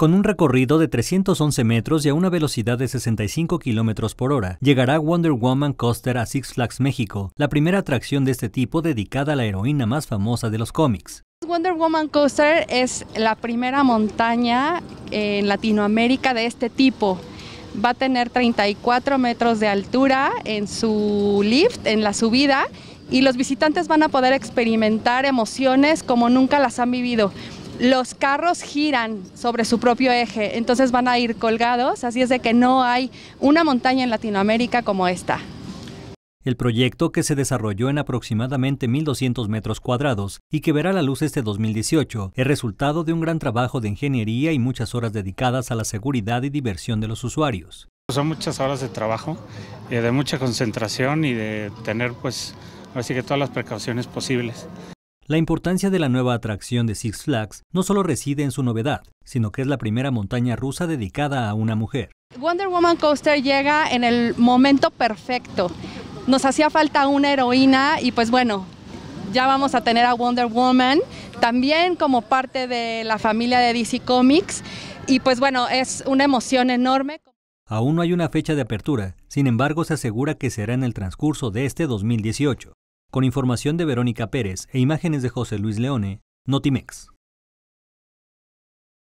Con un recorrido de 311 metros y a una velocidad de 65 kilómetros por hora, llegará Wonder Woman Coaster a Six Flags México, la primera atracción de este tipo dedicada a la heroína más famosa de los cómics. Wonder Woman Coaster es la primera montaña en Latinoamérica de este tipo. Va a tener 34 metros de altura en su lift, en la subida, y los visitantes van a poder experimentar emociones como nunca las han vivido los carros giran sobre su propio eje, entonces van a ir colgados, así es de que no hay una montaña en Latinoamérica como esta. El proyecto, que se desarrolló en aproximadamente 1.200 metros cuadrados y que verá la luz este 2018, es resultado de un gran trabajo de ingeniería y muchas horas dedicadas a la seguridad y diversión de los usuarios. Son muchas horas de trabajo, eh, de mucha concentración y de tener pues así que todas las precauciones posibles. La importancia de la nueva atracción de Six Flags no solo reside en su novedad, sino que es la primera montaña rusa dedicada a una mujer. Wonder Woman Coaster llega en el momento perfecto. Nos hacía falta una heroína y pues bueno, ya vamos a tener a Wonder Woman también como parte de la familia de DC Comics y pues bueno, es una emoción enorme. Aún no hay una fecha de apertura, sin embargo se asegura que será en el transcurso de este 2018. Con información de Verónica Pérez e imágenes de José Luis Leone, Notimex.